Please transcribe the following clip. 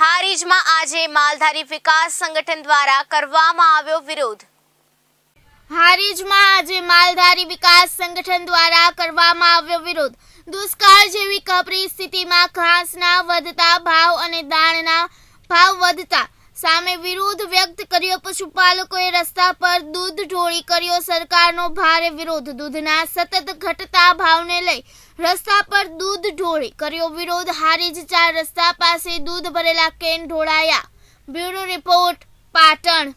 હારીજમાં આજે માલધારી વિકાસ સંગઠન દ્વારા કરવામાં આવ્યો વિરોધ હારીજમાં આજે માલધારી વિકાસ સંગઠન દ્વારા કરવામાં આવ્યો વિરોધ દુષ્કાળ જેવી કપરી સ્થિતિમાં ઘાસના વધતા ભાવ અને દાણના ભાવ વધતા સામે વિરોધ વ્યક્ત કર્યો પશુપાલકોએ રસ્તા પર દૂધ ઢોળી કર્યો સરકારનો ભારે વિરોધ દૂધના સતત ઘટતા ભાવને લઈ રસ્તા પર દૂધ ઢોળી કર્યો વિરોધ હારી જ ચાર રસ્તા પાસે દૂધ ભરેલા કેન ઢોળાયા બ્યુરો રિપોર્ટ પાટણ